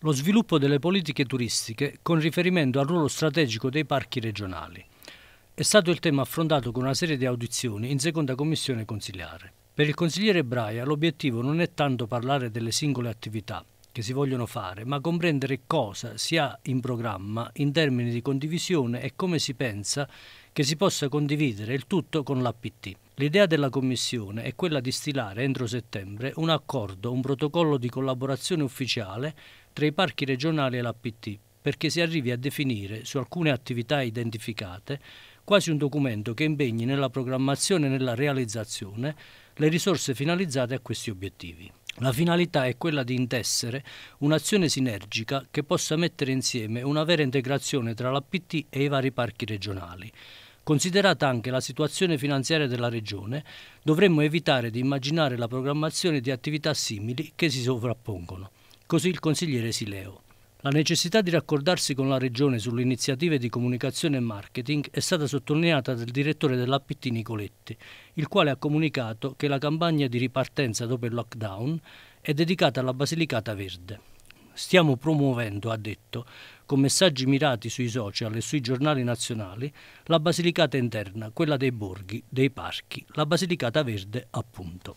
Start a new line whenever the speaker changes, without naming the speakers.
Lo sviluppo delle politiche turistiche con riferimento al ruolo strategico dei parchi regionali è stato il tema affrontato con una serie di audizioni in seconda commissione consiliare. Per il consigliere Braia l'obiettivo non è tanto parlare delle singole attività che si vogliono fare, ma comprendere cosa si ha in programma in termini di condivisione e come si pensa che si possa condividere il tutto con l'APT. L'idea della Commissione è quella di stilare entro settembre un accordo, un protocollo di collaborazione ufficiale tra i parchi regionali e l'APT, perché si arrivi a definire, su alcune attività identificate, quasi un documento che impegni nella programmazione e nella realizzazione le risorse finalizzate a questi obiettivi. La finalità è quella di intessere un'azione sinergica che possa mettere insieme una vera integrazione tra l'APT e i vari parchi regionali. Considerata anche la situazione finanziaria della Regione, dovremmo evitare di immaginare la programmazione di attività simili che si sovrappongono. Così il consigliere Sileo. La necessità di raccordarsi con la Regione sulle iniziative di comunicazione e marketing è stata sottolineata dal direttore dell'APT Nicoletti, il quale ha comunicato che la campagna di ripartenza dopo il lockdown è dedicata alla Basilicata Verde. Stiamo promuovendo, ha detto, con messaggi mirati sui social e sui giornali nazionali, la Basilicata interna, quella dei borghi, dei parchi, la Basilicata Verde appunto.